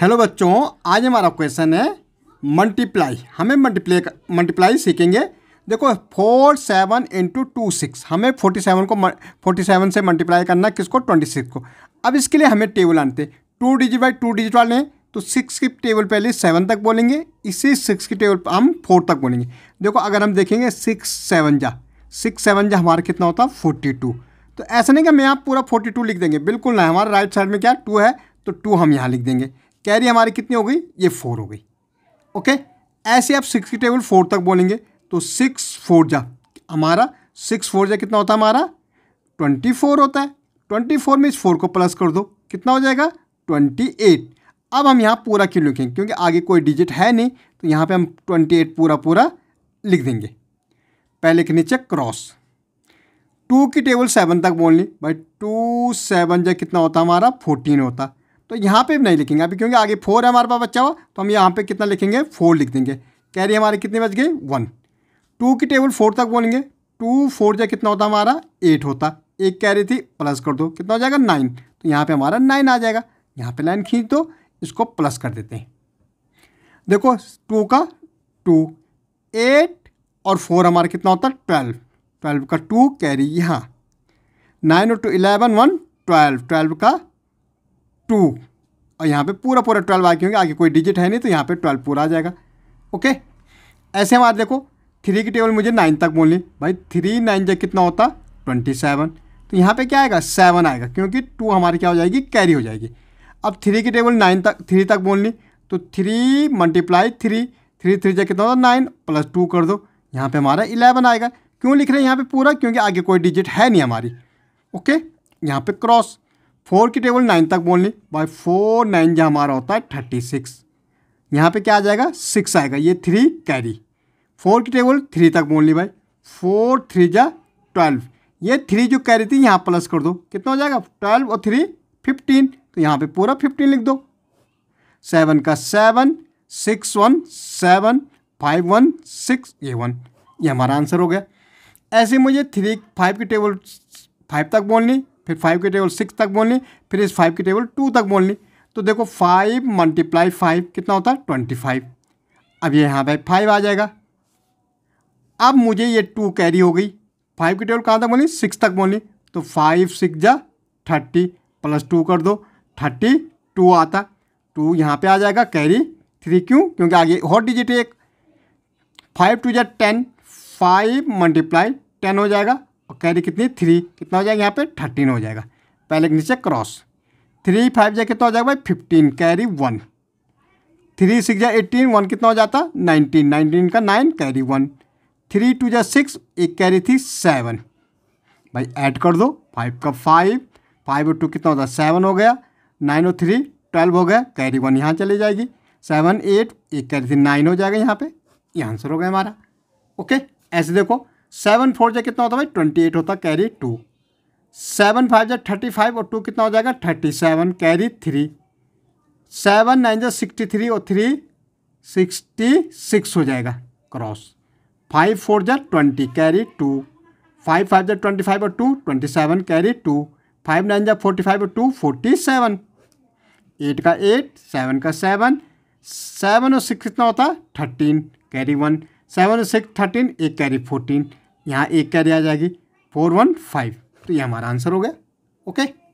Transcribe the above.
hello बच्चों आज हमारा क्वेश्चन है मल्टीप्लाई हमें मल्टीप्लाई मल्टीप्लाई सीखेंगे देखो four seven into two six हमें फोर्टी सेवन को फोर्टी सेवन से मल्टीप्लाई करना किसको ट्वेंटी सिक्स को अब इसके लिए हमें टेबल आनते two digit by two digit वाले तो सिक्स की टेबल पहले सेवन तक बोलेंगे इसी सिक्स की टेबल हम फोर तक बोलेंगे देखो अगर हम देखेंगे सिक्स सेवन जा सिक्स सेवन जा हमारा कितना होता है फोर्टी टू तो ऐसा नहीं कि मैं आप पूरा फोर्टी टू लिख देंगे बिल्कुल ना हमारा राइट साइड में क्या टू है तो टू हम यहाँ लिख देंगे कैरी हमारी कितनी हो गई ये फोर हो गई ओके ऐसे आप सिक्स की टेबल फोर तक बोलेंगे तो सिक्स फोर जा हमारा सिक्स फोर जा कितना होता है हमारा ट्वेंटी फोर होता है ट्वेंटी फोर में इस फोर को प्लस कर दो कितना हो जाएगा ट्वेंटी एट अब हम यहाँ पूरा क्यों लिखेंगे क्योंकि आगे कोई डिजिट है नहीं तो यहाँ पे हम ट्वेंटी एट पूरा पूरा लिख देंगे पहले के नीचे क्रॉस टू की टेबल सेवन तक बोल ली भाई टू सेवन जा कितना होता हमारा फोर्टीन होता तो यहाँ पे भी नहीं लिखेंगे अभी क्योंकि आगे फोर है हमारे पास बच्चा हुआ तो हम यहाँ पे कितना लिखेंगे फोर लिख देंगे कैरी हमारे कितने बच गए वन टू की टेबल फोर तक बोलेंगे टू फोर जो कितना होता हमारा एट होता एक कैरी थी प्लस कर दो कितना हो जाएगा नाइन तो यहाँ पर हमारा नाइन आ जाएगा यहाँ पर लाइन खींच दो इसको प्लस कर देते हैं देखो टू का टू एट और फोर हमारा कितना होता है ट्वेल्व ट्वेल्व का टू कैरी यहाँ नाइन और two eleven one twelve twelve का टू और यहाँ पे पूरा पूरा ट्वेल्व आ क्योंकि आगे कोई डिजिट है नहीं तो यहाँ पे ट्वेल्व पूरा आ जाएगा ओके ऐसे आज देखो थ्री की टेबल मुझे नाइन तक बोलनी भाई थ्री नाइन जब कितना होता ट्वेंटी सेवन तो यहाँ पे क्या आएगा सेवन आएगा क्योंकि टू हमारी क्या हो जाएगी कैरी हो जाएगी अब थ्री की टेबल नाइन तक थ्री तक बोलनी तो three multiply three three three जै कितना होता नाइन प्लस टू कर दो यहाँ पर हमारा इलेवन आएगा क्यों लिख रहे हैं यहाँ पर पूरा क्योंकि आगे कोई डिजिट है नहीं हमारी ओके यहाँ पर क्रॉस फोर की टेबल नाइन तक बोल ली बाई फोर नाइन जो हमारा होता है थर्टी सिक्स यहाँ पे क्या आ जाएगा सिक्स आएगा ये थ्री कैरी फोर की टेबल थ्री तक बोल ली भाई फोर थ्री जा ट्वेल्व ये थ्री जो कैरी थी यहाँ प्लस कर दो कितना हो जाएगा ट्वेल्व और थ्री फिफ्टीन तो यहाँ पे पूरा फिफ्टीन लिख दो सेवन का seven six one seven five one six ए वन ये हमारा आंसर हो गया ऐसे मुझे थ्री फाइव की टेबल फाइव तक बोलनी फिर फाइव की टेबल सिक्स तक बोलनी फिर इस फाइव की टेबल टू तक बोलनी तो देखो फाइव मल्टीप्लाई फाइव कितना होता है ट्वेंटी फाइव अब ये यहाँ पर फाइव आ जाएगा अब मुझे ये टू कैरी हो गई फाइव की टेबल कहाँ तक बोलनी सिक्स तक बोलनी तो फाइव सिक्स जा थर्टी प्लस टू कर दो थर्टी टू आता टू यहाँ पे आ जाएगा कैरी थ्री क्यों क्योंकि आगे हॉट डिजिट एक फाइव टू जा टेन फाइव मल्टीप्लाई टेन हो जाएगा और कैरी कितनी थ्री कितना हो जाएगा यहाँ पे थर्टीन हो जाएगा पहले के नीचे क्रॉस थ्री फाइव जाए कितना हो जाएगा भाई fifteen carry one three six जाए एट्टीन वन कितना हो जाता नाइनटीन नाइनटीन का nine carry one three two जाए सिक्स एक कैरी थी सेवन भाई ऐड कर दो फाइव का फाइव फाइव और टू कितना होता है सेवन हो गया नाइन और थ्री ट्वेल्व हो गया कैरी वन यहाँ चली जाएगी सेवन एट एक कैरी थी नाइन हो जाएगा यहाँ पे ये आंसर हो गया हमारा ओके ऐसे देखो सेवन फोर जै कितना होता है भाई ट्वेंटी एट होता कैरी टू सेवन फाइव जै थर्टी फाइव और टू कितना हो जाएगा thirty seven carry three seven nine जै सिक्सटी थ्री और थ्री सिक्सटी सिक्स हो जाएगा क्रॉस फाइव फोर जै twenty carry two five five जै ट्वेंटी फाइव और two twenty seven carry two five nine जै फोर्टी फाइव और टू फोर्टी सेवन एट का एट सेवन का सेवन सेवन और सिक्स कितना होता है thirteen carry one seven six thirteen एक कैरी फोर्टीन यहाँ एक कैरी आ जाएगी फोर वन फाइव तो ये हमारा आंसर हो गया ओके